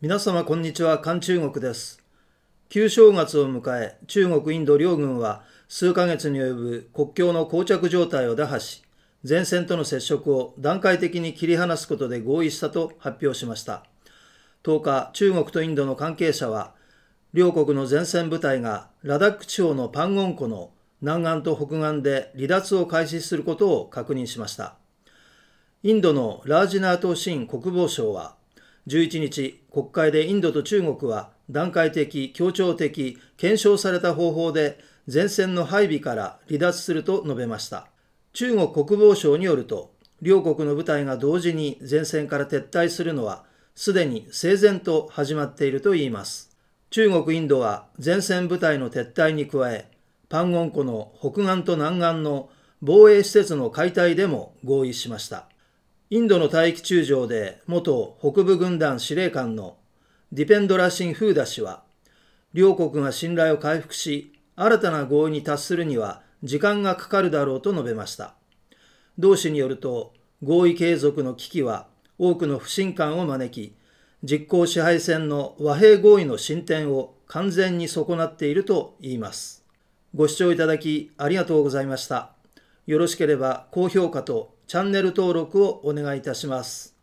皆様こんにちは、韓中国です。旧正月を迎え、中国インド両軍は数ヶ月に及ぶ国境の膠着状態を打破し、前線との接触を段階的に切り離すことで合意したと発表しました。10日、中国とインドの関係者は、両国の前線部隊がラダック地方のパンゴン湖の南岸と北岸で離脱を開始することを確認しました。インドのラージナート・シン国防相は、11日、国会でインドと中国は段階的、協調的、検証された方法で前線の配備から離脱すると述べました。中国国防省によると、両国の部隊が同時に前線から撤退するのは、すでに整然と始まっているといいます。中国インドは前線部隊の撤退に加え、パンゴン湖の北岸と南岸の防衛施設の解体でも合意しました。インドの大気中将で元北部軍団司令官のディペンドラ・シン・フーダ氏は、両国が信頼を回復し、新たな合意に達するには時間がかかるだろうと述べました。同氏によると、合意継続の危機は多くの不信感を招き、実効支配線の和平合意の進展を完全に損なっていると言います。ご視聴いただきありがとうございました。よろしければ高評価とチャンネル登録をお願いいたします。